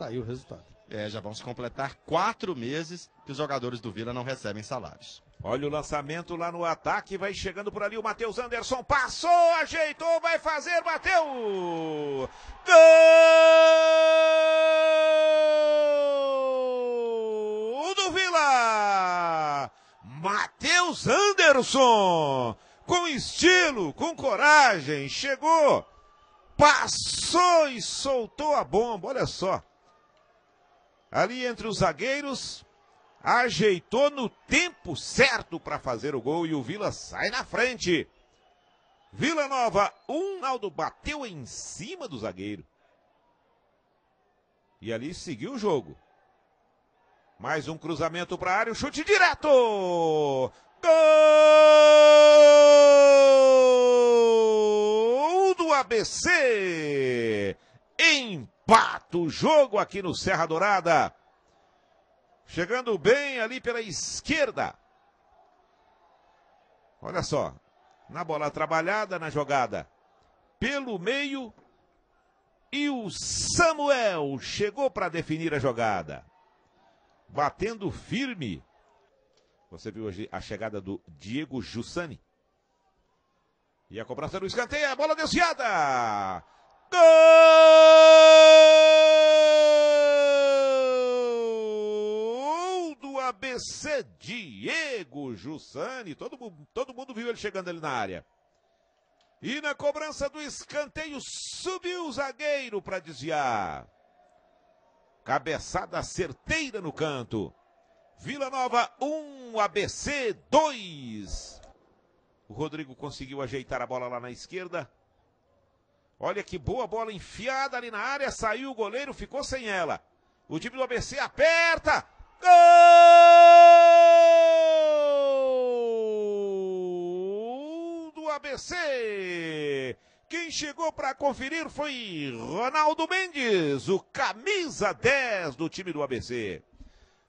Tá aí o resultado. É, já vamos completar quatro meses que os jogadores do Vila não recebem salários. Olha o lançamento lá no ataque, vai chegando por ali o Matheus Anderson, passou, ajeitou, vai fazer, bateu! Gol do Vila! Matheus Anderson! Com estilo, com coragem, chegou, passou e soltou a bomba, olha só ali entre os zagueiros, ajeitou no tempo certo para fazer o gol e o Vila sai na frente. Vila Nova, um Naldo bateu em cima do zagueiro. E ali seguiu o jogo. Mais um cruzamento para a área, um chute direto! Gol do ABC! empata o jogo aqui no Serra Dourada. Chegando bem ali pela esquerda. Olha só, na bola trabalhada, na jogada pelo meio. E o Samuel chegou para definir a jogada. Batendo firme. Você viu hoje a chegada do Diego Jussani. E a cobrança do escanteio, a bola desviada. Gol do ABC Diego Jussani. Todo, todo mundo viu ele chegando ali na área. E na cobrança do escanteio subiu o zagueiro para desviar. Cabeçada certeira no canto. Vila Nova 1, ABC 2. O Rodrigo conseguiu ajeitar a bola lá na esquerda. Olha que boa bola enfiada ali na área, saiu o goleiro, ficou sem ela. O time do ABC aperta. Gol do ABC. Quem chegou para conferir foi Ronaldo Mendes, o camisa 10 do time do ABC.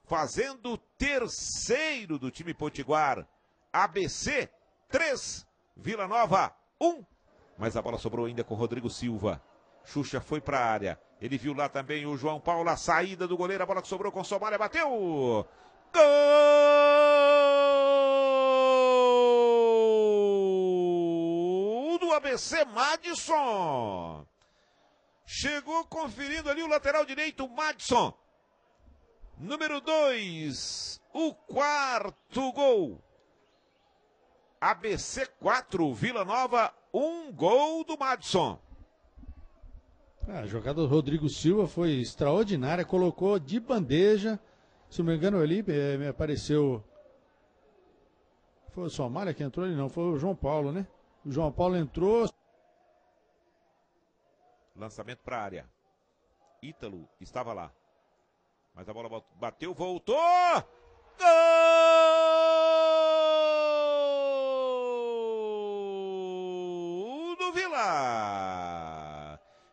Fazendo o terceiro do time potiguar. ABC 3, Vila Nova 1. Um mas a bola sobrou ainda com Rodrigo Silva. Xuxa foi para a área. Ele viu lá também o João Paulo, a saída do goleiro, a bola que sobrou com Somália, bateu! Gol do ABC Madison! Chegou conferindo ali o lateral direito, Madison. Número 2, o quarto gol. ABC 4, Vila Nova um gol do Madison. A ah, jogada do Rodrigo Silva foi extraordinária, colocou de bandeja, se não me engano ali eh, me apareceu, foi o Somália que entrou ali não, foi o João Paulo, né? O João Paulo entrou. Lançamento para a área. Ítalo estava lá. Mas a bola bateu, voltou! Gol!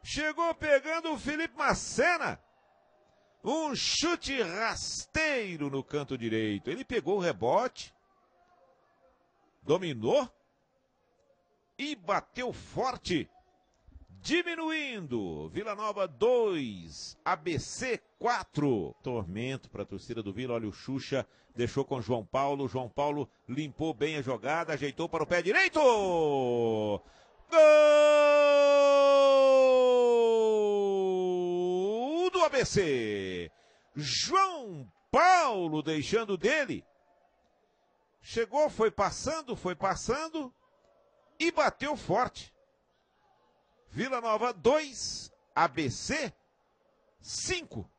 Chegou pegando o Felipe Macena. Um chute rasteiro no canto direito. Ele pegou o rebote, dominou e bateu forte, diminuindo. Vila Nova 2, ABC 4. Tormento para a torcida do Vila. Olha o Xuxa, deixou com João Paulo. João Paulo limpou bem a jogada, ajeitou para o pé direito. Gol do ABC. João Paulo deixando dele. Chegou, foi passando, foi passando e bateu forte. Vila Nova 2, ABC 5.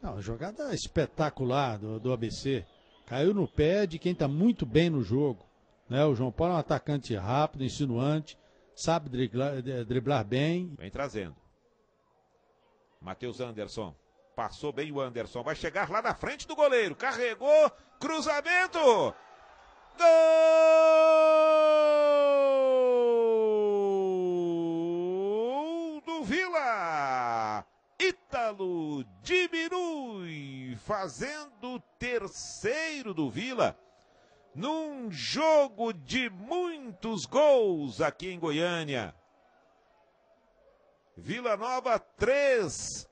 Não, jogada espetacular do, do ABC. Caiu no pé de quem está muito bem no jogo. Né? O João Paulo é um atacante rápido, insinuante, sabe driblar, eh, driblar bem. Vem trazendo. Matheus Anderson. Passou bem o Anderson. Vai chegar lá na frente do goleiro. Carregou. Cruzamento. Gol do Vila. Ítalo diminui. Fazendo o terceiro do Vila num jogo de muitos gols aqui em Goiânia. Vila Nova 3,